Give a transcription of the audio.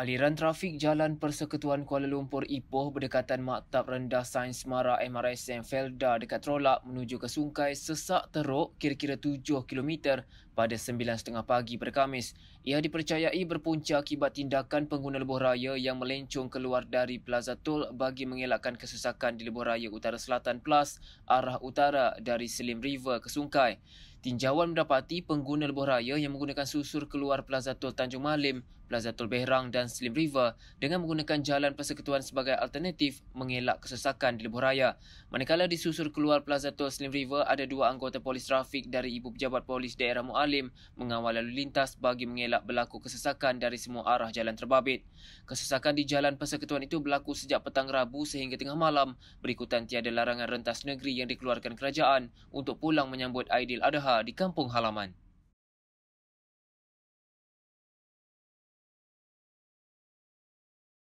Aliran trafik Jalan Persekutuan Kuala Lumpur Ipoh berdekatan Maktab Rendah Sains Mara MRSM Felda dekat Trolak menuju ke sungai sesak teruk kira-kira 7 km pada 9.30 pagi pada Kamis. Ia dipercayai berpunca akibat tindakan pengguna lebuh raya yang melencong keluar dari Plaza Tol bagi mengelakkan kesesakan di lebuh raya utara selatan plus arah utara dari Slim River ke sungai. Tinjauan mendapati pengguna lebuh raya yang menggunakan susur keluar Plaza Tol Tanjung Malim, Plaza Tol Behrang dan Slim River dengan menggunakan jalan persekutuan sebagai alternatif mengelak kesesakan di lebuh raya. Manakala susur keluar Plaza Tol Slim River, ada dua anggota polis trafik dari Ibu Pejabat Polis Daerah Mualim mengawal lalu lintas bagi mengelak berlaku kesesakan dari semua arah jalan terbabit. Kesesakan di jalan persekutuan itu berlaku sejak petang Rabu sehingga tengah malam berikutan tiada larangan rentas negeri yang dikeluarkan kerajaan untuk pulang menyambut Aidil Adha di kampung halaman.